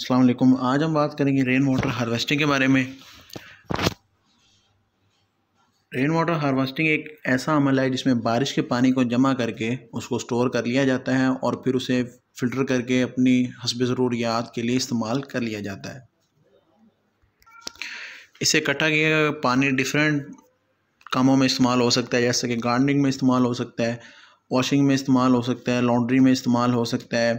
अस्सलाम वालेकुम आज हम बात करेंगे रेन वाटर हार्वेस्टिंग के बारे में रेन वाटर हार्वेस्टिंग एक ऐसा अमल है जिसमें बारिश के पानी को जमा करके उसको स्टोर कर लिया जाता है और फिर उसे फ़िल्टर करके अपनी हसब ज़रूरियात के लिए इस्तेमाल कर लिया जाता है इसे इकट्ठा किया गया पानी डिफरेंट कामों में इस्तेमाल हो सकता है जैसे कि गार्डनिंग में इस्तेमाल हो सकता है वॉशिंग में इस्तेमाल हो सकता है लॉन्ड्री में इस्तेमाल हो सकता है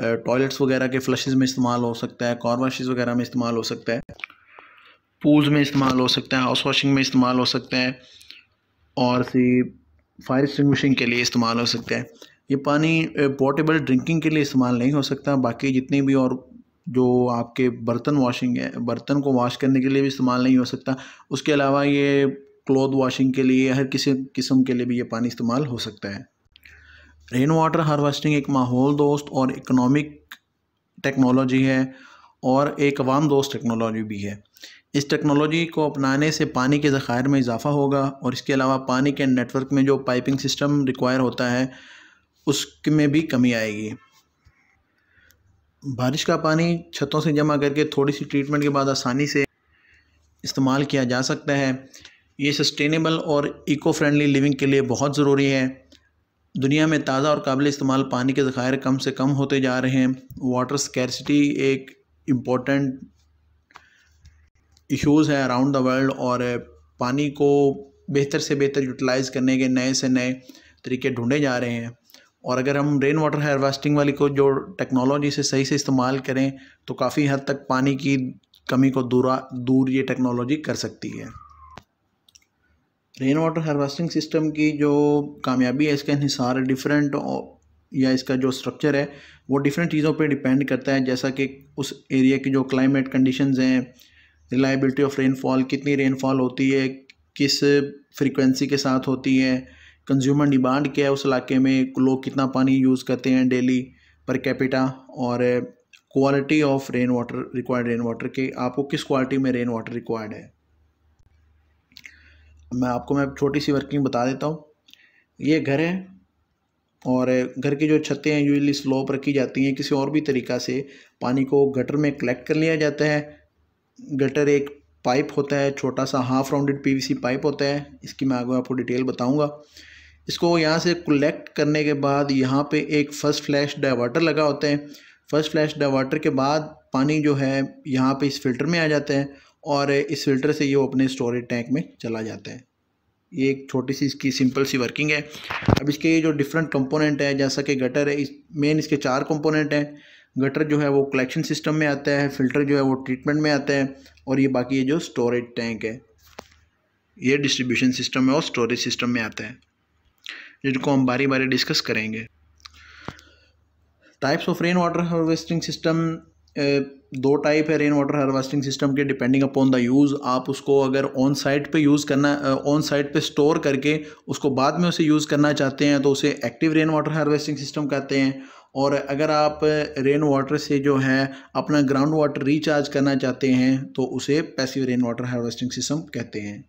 टॉयलेट्स वगैरह के फ्लशेज में इस्तेमाल हो सकता है कार वाशेज़ वगैरह में इस्तेमाल हो सकता है पूल्स में इस्तेमाल हो सकता है हाउस वाशिंग में इस्तेमाल हो सकता है और सी फायर एक्सटिंग के लिए इस्तेमाल हो सकता है ये पानी पोर्टेबल ड्रिंकिंग के लिए इस्तेमाल नहीं हो सकता बाकी जितने भी और जो आपके बर्तन वॉशिंग है बर्तन को वॉश करने के लिए भी इस्तेमाल नहीं हो सकता उसके अलावा ये क्लोथ वॉशिंग के लिए हर किसी किस्म के लिए भी ये पानी इस्तेमाल हो सकता है रेन वाटर हारवेस्टिंग एक माहौल दोस्त और इकोनॉमिक टेक्नोलॉजी है और एक अवाम दोस्त टेक्नोलॉजी भी है इस टेक्नोलॉजी को अपनाने से पानी के ज़खायर में इजाफा होगा और इसके अलावा पानी के नेटवर्क में जो पाइपिंग सिस्टम रिक्वायर होता है उसमें भी कमी आएगी बारिश का पानी छतों से जमा करके थोड़ी सी ट्रीटमेंट के बाद आसानी से इस्तेमाल किया जा सकता है ये सस्टेनेबल और इको फ्रेंडली लिविंग के लिए बहुत ज़रूरी है दुनिया में ताज़ा और काबिल इस्तेमाल पानी के ज़ख़ायर कम से कम होते जा रहे हैं वाटर स्कैरसिटी एक इम्पॉर्टेंट इश्यूज़ है अराउंड द वर्ल्ड और पानी को बेहतर से बेहतर यूटिलाइज़ करने के नए से नए तरीके ढूंढे जा रहे हैं और अगर हम रेन वाटर हारवेस्टिंग वाली को जो टेक्नोलॉजी से सही से इस्तेमाल करें तो काफ़ी हद तक पानी की कमी को दूरा दूर ये टेक्नोलॉजी कर सकती है रेन वाटर हारवेस्टिंग सिस्टम की जो कामयाबी है इसका हिसार डिफरेंट या इसका जो स्ट्रक्चर है वो डिफरेंट चीज़ों पे डिपेंड करता है जैसा कि उस एरिया की जो क्लाइमेट कंडीशंस हैं रिलायबिलिटी ऑफ रेनफॉल कितनी रेनफॉल होती है किस फ्रीक्वेंसी के साथ होती है कंज्यूमर डिमांड क्या है उस इलाके में लोग कितना पानी यूज़ करते हैं डेली पर कैपिटा और quality of rain water required rain water के आपको किस क्वालिटी में रेन वाटर रिक्वायर्ड है मैं आपको मैं छोटी सी वर्किंग बता देता हूँ ये घर है और घर की जो छतें हैं यूजली स्लोप रखी जाती हैं किसी और भी तरीक़ा से पानी को गटर में कलेक्ट कर लिया जाता है गटर एक पाइप होता है छोटा सा हाफ राउंडेड पीवीसी पाइप होता है इसकी मैं आगे आपको डिटेल बताऊंगा इसको यहाँ से कलेक्ट करने के बाद यहाँ पे एक फ़र्स्ट फ्लैश डाइवर्टर लगा होता है फ़र्स्ट फ्लैश डाइवर्टर के बाद पानी जो है यहाँ पे इस फिल्टर में आ जाता है और इस फिल्टर से ये अपने स्टोरेज टैंक में चला जाता है ये एक छोटी सी इसकी सिंपल सी वर्किंग है अब इसके ये जो डिफरेंट कंपोनेंट है जैसा कि गटर है इस मेन इसके चार कंपोनेंट हैं गटर जो है वो कलेक्शन सिस्टम में आता है फिल्टर जो है वो ट्रीटमेंट में आता है और ये बाकी ये जो स्टोरेज टैंक है ये डिस्ट्रीब्यूशन सिस्टम में और स्टोरेज सिस्टम में आता है जिनको हम बारी बारी डिस्कस करेंगे types of rain water harvesting system दो टाइप है रेन वाटर हार्वेस्टिंग सिस्टम के डिपेंडिंग अपॉन द यूज़ आप उसको अगर ऑन साइट पे यूज़ करना ऑन साइट पे स्टोर करके उसको बाद में उसे यूज़ करना चाहते हैं तो उसे active rain water harvesting system कहते हैं और अगर आप रेन वाटर से जो है अपना ग्राउंड वाटर रिचार्ज करना चाहते हैं तो उसे passive rain water harvesting system कहते हैं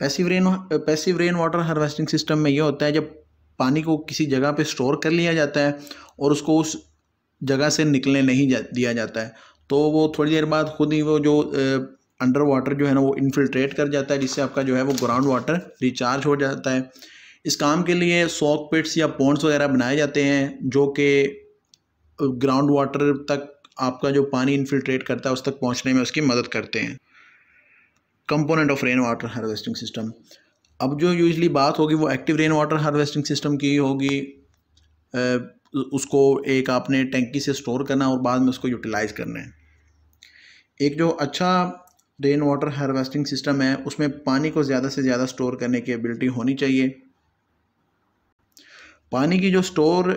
passive rain passive rain water harvesting system में ये होता है जब पानी को किसी जगह पे स्टोर कर लिया जाता है और उसको उस जगह से निकलने नहीं जा, दिया जाता है तो वो थोड़ी देर बाद खुद ही वो जो अंडर वाटर जो है ना वो इन्फिल्ट्रेट कर जाता है जिससे आपका जो है वो ग्राउंड वाटर रिचार्ज हो जाता है इस काम के लिए सॉक पिट्स या पोन्ट्स वगैरह बनाए जाते हैं जो कि ग्राउंड वाटर तक आपका जो पानी इन्फिल्ट्रेट करता है उस तक पहुंचने में उसकी मदद करते हैं component of rain water harvesting system अब जो यूजली बात होगी वो active rain water harvesting system की होगी उसको एक आपने टैंकी से स्टोर करना और बाद में उसको यूटिलाइज़ करना है एक जो अच्छा रेन वाटर हार्वेस्टिंग सिस्टम है उसमें पानी को ज़्यादा से ज़्यादा स्टोर करने की एबिलिटी होनी चाहिए पानी की जो स्टोर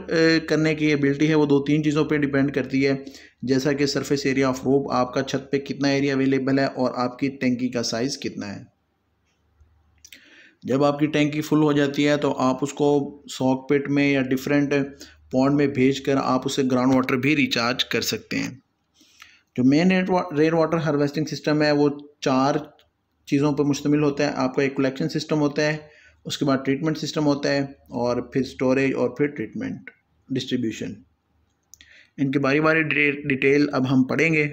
करने की एबिलिटी है वो दो तीन चीज़ों पे डिपेंड करती है जैसा कि सरफेस एरिया ऑफ रूप आपका छत पे कितना एरिया अवेलेबल है और आपकी टैंकी का साइज़ कितना है जब आपकी टैंकी फुल हो जाती है तो आप उसको सॉक पिट में या डिफरेंट पॉन्ड में भेज कर आप उसे ग्राउंड वाटर भी रिचार्ज कर सकते हैं जो main rain water harvesting system है वो चार चीज़ों पर मुश्तमिल होता है आपका एक कलेक्शन सिस्टम होता है उसके बाद ट्रीटमेंट सिस्टम होता है और फिर स्टोरेज और फिर ट्रीटमेंट डिस्ट्रीब्यूशन इनकी बारी बारी डिटेल अब हम पढ़ेंगे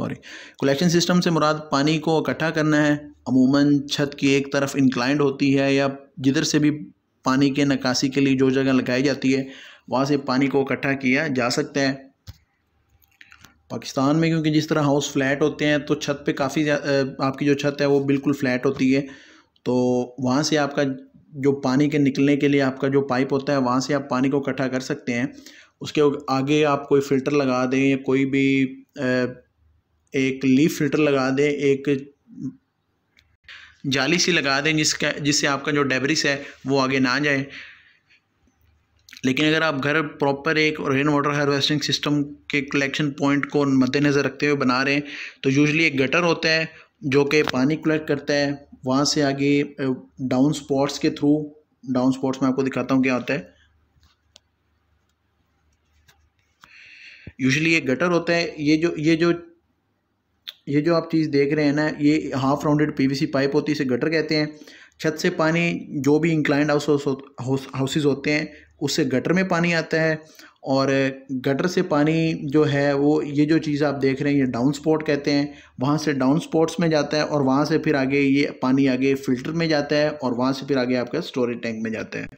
सॉरी कलेक्शन सिस्टम से मुराद पानी को इकट्ठा करना है अमूमन छत की एक तरफ इंक्लाइंड होती है या जिधर से भी पानी के निकासी के लिए जो जगह लगाई जाती है वहाँ से पानी को इकट्ठा किया जा सकता है पाकिस्तान में क्योंकि जिस तरह हाउस फ्लैट होते हैं तो छत पे काफ़ी आपकी जो छत है वो बिल्कुल फ्लैट होती है तो वहाँ से आपका जो पानी के निकलने के लिए आपका जो पाइप होता है वहाँ से आप पानी को इकट्ठा कर सकते हैं उसके आगे आप कोई फ़िल्टर लगा दें या कोई भी एक लीफ फ़िल्टर लगा दें एक जाली सी लगा दें जिसका जिससे आपका जो डेबरिस है वो आगे ना जाए लेकिन अगर आप घर प्रॉपर एक रेन वाटर हार्वेस्टिंग सिस्टम के कलेक्शन पॉइंट को मद्देनज़र रखते हुए बना रहे हैं तो यूजली एक गटर होता है जो कि पानी कलेक्ट करता है वहाँ से आगे डाउन स्पॉट्स के थ्रू डाउन स्पॉट्स में आपको दिखाता हूँ क्या होता है यूजली एक गटर होता है ये जो ये जो ये जो आप चीज़ देख रहे हैं ना ये हाफ राउंडेड पीवीसी पाइप होती है इसे गटर कहते हैं छत से पानी जो भी इंक्लाइंड हाउस हाउसेज होते हैं उससे गटर में पानी आता है और गटर से पानी जो है वो ये जो चीज़ आप देख रहे हैं ये डाउन स्पॉट कहते हैं वहाँ से डाउन स्पॉट्स में जाता है और वहाँ से फिर आगे ये पानी आगे फ़िल्टर में जाता है और वहाँ से फिर आगे आपका स्टोरेज टैंक में जाता है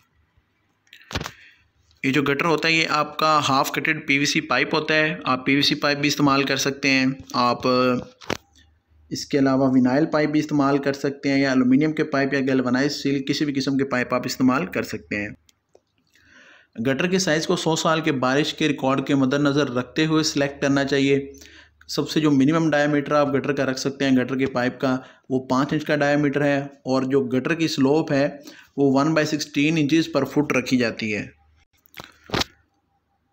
ये जो गटर होता है ये आपका हाफ़ कटेड पीवीसी पाइप होता है आप पीवीसी पाइप भी इस्तेमाल कर सकते हैं आप इसके अलावा विनाइल पाइप भी इस्तेमाल कर सकते हैं या अलूमिनियम के पाइप या गलवानाइज सील किसी भी किस्म के पाइप आप इस्तेमाल कर सकते हैं गटर के साइज़ को 100 साल के बारिश के रिकॉर्ड के मद्दनजर रखते हुए सिलेक्ट करना चाहिए सबसे जो मिनिमम डायमीटर आप गटर का रख सकते हैं गटर के पाइप का वो पाँच इंच का डायमीटर है और जो गटर की स्लोप है वो वन बाई सिक्सटीन इंचज़ पर फुट रखी जाती है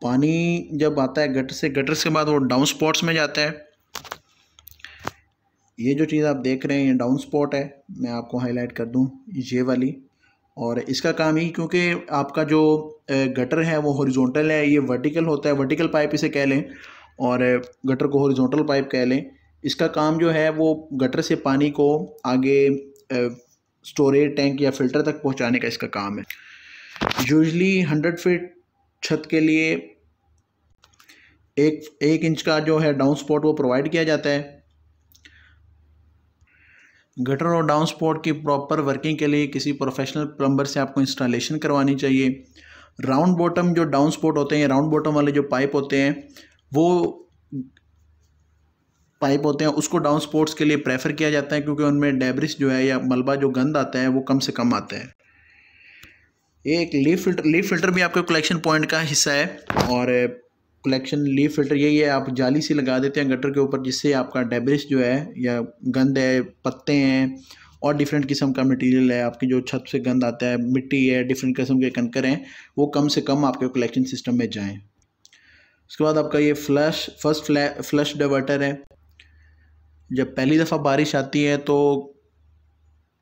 पानी जब आता है गटर से गटर से बाद वो डाउन स्पॉट्स में जाता है ये जो चीज़ आप देख रहे हैं डाउन स्पॉट है मैं आपको हाईलाइट कर दूँ ये वाली और इसका काम ही क्योंकि आपका जो गटर है वो हॉरिजॉन्टल है ये वर्टिकल होता है वर्टिकल पाइप इसे कह लें और गटर को हॉरिजॉन्टल पाइप कह लें इसका काम जो है वो गटर से पानी को आगे स्टोरेज टैंक या फिल्टर तक पहुंचाने का इसका काम है यूजली हंड्रेड फीट छत के लिए एक एक इंच का जो है डाउन स्पॉट वो प्रोवाइड किया जाता है गटर और डाउन स्पॉट की प्रॉपर वर्किंग के लिए किसी प्रोफेशनल प्लम्बर से आपको इंस्टॉलेशन करवानी चाहिए राउंड बॉटम जो डाउन स्पॉट होते हैं राउंड बॉटम वाले जो पाइप होते हैं वो पाइप होते हैं उसको डाउन स्पोर्ट्स के लिए प्रेफर किया जाता है क्योंकि उनमें डेब्रिस जो है या मलबा जो गंद आता है वो कम से कम आता है एक लीव फिल्टर लीव फिल्टर भी आपके कलेक्शन पॉइंट का हिस्सा है और कलेक्शन लीव फिल्टर यही है आप जाली सी लगा देते हैं गटर के ऊपर जिससे आपका डेब्रिस जो है या गंद है पत्ते हैं और डिफरेंट किस्म का मटेरियल है आपकी जो छत से गंद आता है मिट्टी है डिफरेंट किस्म के कंकर हैं वो कम से कम आपके कलेक्शन सिस्टम में जाएँ उसके बाद आपका ये फ्लश फर्स्ट फ्लश डाइवर्टर है जब पहली दफ़ा बारिश आती है तो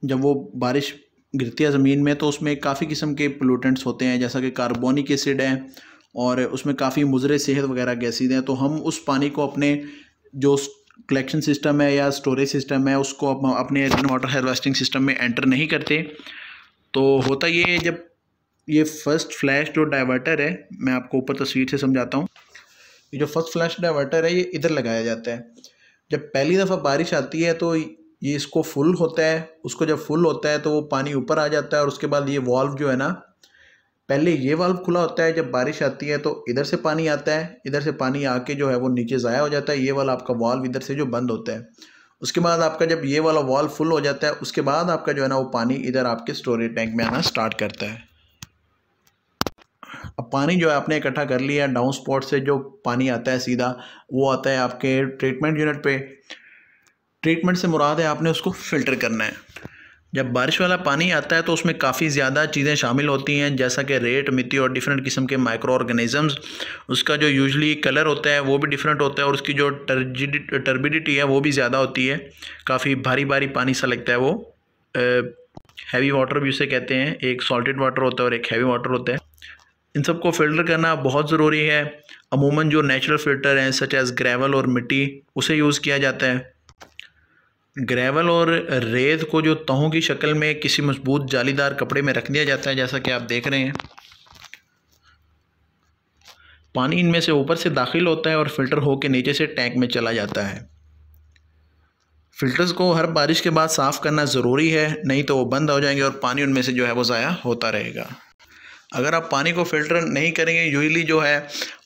जब वो बारिश गिरती है ज़मीन में तो उसमें काफ़ी किस्म के पोलूटेंट्स होते हैं जैसा कि कार्बोनिक एसिड है और उसमें काफ़ी मुजर सेहत वगैरह गैसेज हैं तो हम उस पानी को अपने जो कलेक्शन सिस्टम है या स्टोरेज सिस्टम है उसको अपने रेन वाटर हारवेस्टिंग सिस्टम में एंटर नहीं करते तो होता ये है जब ये फर्स्ट फ्लैश जो डाइवर्टर है मैं आपको ऊपर तस्वीर से समझाता हूँ ये जो फर्स्ट फ्लैश डाइवर्टर है ये इधर लगाया जाता है जब पहली दफ़ा बारिश आती है तो ये इसको फुल होता है उसको जब फुल होता है तो वो पानी ऊपर आ जाता है और उसके बाद ये वॉल्व जो है ना पहले ये वाल्व खुला होता है जब बारिश आती है तो इधर से पानी आता है इधर से पानी आके जो है वो नीचे ज़ाया हो जाता है ये वाला आपका वाल्व इधर से जो बंद होता है उसके बाद आपका जब ये वाला वाल्व फुल हो जाता है उसके बाद आपका जो है ना वो पानी इधर आपके स्टोरेज टैंक में आना स्टार्ट करता है अब पानी जो है आपने इकट्ठा कर लिया डाउन स्पॉट से जो पानी आता है सीधा वो आता है आपके ट्रीटमेंट यूनिट पर ट्रीटमेंट से मुराद है आपने उसको फ़िल्टर करना है जब बारिश वाला पानी आता है तो उसमें काफ़ी ज़्यादा चीज़ें शामिल होती हैं जैसा कि रेट मिट्टी और डिफरेंट किस्म के माइक्रो ऑर्गेनिज़म्स उसका जो यूजली कलर होता है वो भी डिफरेंट होता है और उसकी जो टर्बिडिटी है वो भी ज़्यादा होती है काफ़ी भारी भारी पानी सा लगता है वो हैवी वाटर भी उसे कहते हैं एक सॉल्टेड वाटर होता है और एक हैवी वाटर होता है इन सब को फ़िल्टर करना बहुत ज़रूरी है अमूमन जो नेचुरल फ़िल्टर हैं सच एज़ ग्रेवल और मिट्टी उसे यूज़ किया जाता है ग्रेवल और रेत को जो तहों की शक्ल में किसी मजबूत जालीदार कपड़े में रख दिया जाता है जैसा कि आप देख रहे हैं पानी इनमें से ऊपर से दाखिल होता है और फिल्टर होकर नीचे से टैंक में चला जाता है फ़िल्टर्स को हर बारिश के बाद साफ़ करना ज़रूरी है नहीं तो वो बंद हो जाएंगे और पानी उनमें से जो है वो ज़ाया होता रहेगा अगर आप पानी को फिल्टर नहीं करेंगे यूजली जो है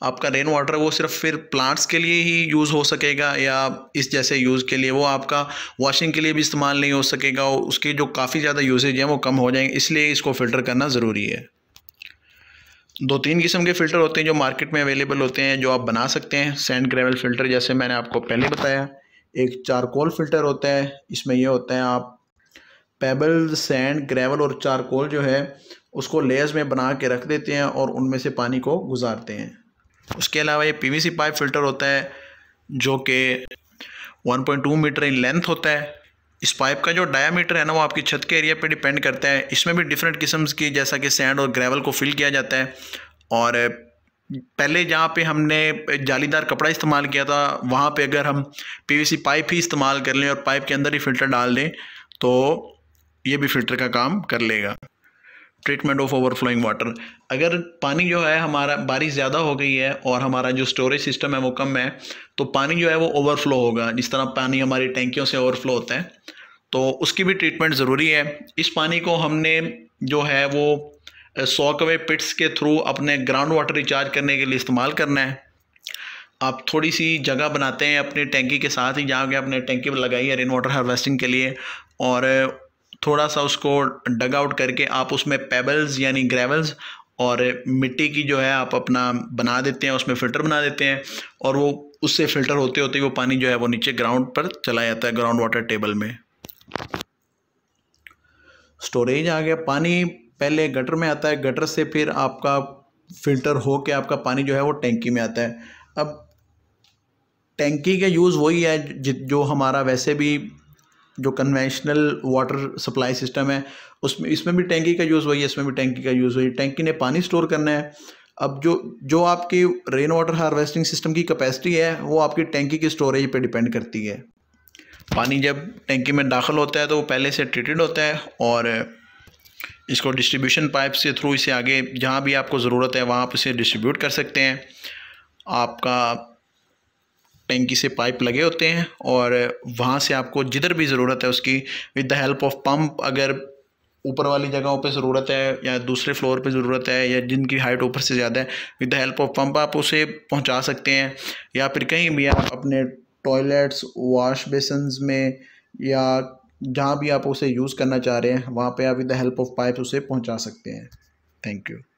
आपका रेन वाटर वो सिर्फ फिर प्लांट्स के लिए ही यूज़ हो सकेगा या इस जैसे यूज़ के लिए वो आपका वॉशिंग के लिए भी इस्तेमाल नहीं हो सकेगा और उसके जो काफ़ी ज़्यादा यूजेज हैं वो कम हो जाएंगे इसलिए इसको फ़िल्टर करना ज़रूरी है दो तीन किस्म के फ़िल्टर होते हैं जो मार्केट में अवेलेबल होते हैं जो आप बना सकते हैं सैंड ग्रेवल फ़िल्टर जैसे मैंने आपको पहले बताया एक चारकोल फ़िल्टर होता है इसमें यह होता है आप पेबल सैंड ग्रेवल और चारकोल जो है उसको लेयर्स में बना के रख देते हैं और उनमें से पानी को गुजारते हैं उसके अलावा ये पीवीसी पाइप फ़िल्टर होता है जो कि 1.2 मीटर इन लेंथ होता है इस पाइप का जो डायामीटर है ना वो आपकी छत के एरिया पे डिपेंड करता है इसमें भी डिफरेंट किस्म की जैसा कि सैंड और ग्रेवल को फिल किया जाता है और पहले जहाँ पे हमने जालीदार कपड़ा इस्तेमाल किया था वहाँ पे अगर हम पीवीसी पाइप ही इस्तेमाल कर लें और पाइप के अंदर ही फ़िल्टर डाल दें तो ये भी फिल्टर का काम कर लेगा ट्रीटमेंट ऑफ ओवरफ्लोइंग वाटर अगर पानी जो है हमारा बारिश ज़्यादा हो गई है और हमारा जो स्टोरेज सिस्टम है वो कम है तो पानी जो है वो ओवरफ्लो होगा जिस तरह पानी हमारी टैंकियों से ओवरफ्लो होता है तो उसकी भी ट्रीटमेंट ज़रूरी है इस पानी को हमने जो है वो सॉकवे पिट्स के थ्रू अपने ग्राउंड वाटर रिचार्ज करने के लिए इस्तेमाल करना है आप थोड़ी सी जगह बनाते हैं अपनी टैंकी के साथ ही जहाँ के टेंकी टैंकी लगाई है रेन वाटर हार्वेस्टिंग के लिए और थोड़ा सा उसको डग आउट करके आप उसमें पेबल्स यानी ग्रेवल्स और मिट्टी की जो है आप अपना बना देते हैं उसमें फ़िल्टर बना देते हैं और वो उससे फ़िल्टर होते होते वो पानी जो है वो नीचे ग्राउंड पर चला जाता है ग्राउंड वाटर टेबल में स्टोरेज आ गया पानी पहले गटर में आता है गटर से फिर आपका फ़िल्टर हो के आपका पानी जो है वो टैंकी में आता है अब टैंकी का यूज़ वही है जो हमारा वैसे भी जो कन्वेंशनल वाटर सप्लाई सिस्टम है उसमें इसमें भी टैंकी का यूज़ वही है इसमें भी टैंकी का यूज़ वही है टैंकी ने पानी स्टोर करना है अब जो जो आपकी रेन वाटर हार्वेस्टिंग सिस्टम की कैपेसिटी है वो आपकी टैंकी की स्टोरेज पे डिपेंड करती है पानी जब टैंकी में दाखिल होता है तो वो पहले से ट्रीटेड होता है और इसको डिस्ट्रीब्यूशन पाइप के थ्रू इसे आगे जहाँ भी आपको ज़रूरत है वहाँ आप इसे डिस्ट्रीब्यूट कर सकते हैं आपका टैंकी से पाइप लगे होते हैं और वहाँ से आपको जिधर भी ज़रूरत है उसकी with the help of pump अगर ऊपर वाली जगहों पे ज़रूरत है या दूसरे फ्लोर पे ज़रूरत है या जिनकी हाइट ऊपर से ज़्यादा है with the help of pump आप उसे पहुँचा सकते हैं या फिर कहीं भी आप अपने टॉयलेट्स वॉश बेसन में या जहाँ भी आप उसे यूज़ करना चाह रहे हैं वहाँ पर आप with the help of pipe उसे पहुँचा सकते हैं थैंक यू